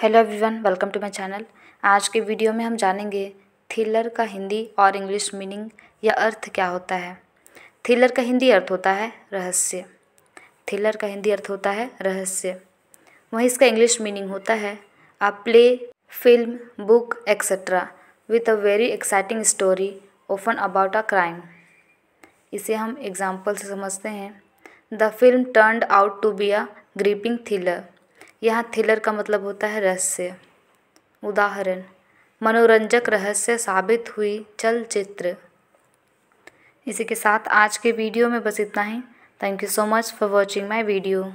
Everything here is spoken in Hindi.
hello everyone welcome to my channel आज के वीडियो में हम जानेंगे थ्रिलर का हिंदी और इंग्लिश मीनिंग या अर्थ क्या होता है थ्रिलर का हिंदी अर्थ होता है रहस्य थ्रिलर का हिंदी अर्थ होता है रहस्य वहीं इसका इंग्लिश मीनिंग होता है a play film book etcetera with a very exciting story often about a crime इसे हम एग्जाम्पल से समझते हैं the film turned out to be a gripping thriller यहाँ थ्रिलर का मतलब होता है रहस्य उदाहरण मनोरंजक रहस्य साबित हुई चलचित्र इसी के साथ आज के वीडियो में बस इतना ही thank you so much for watching my video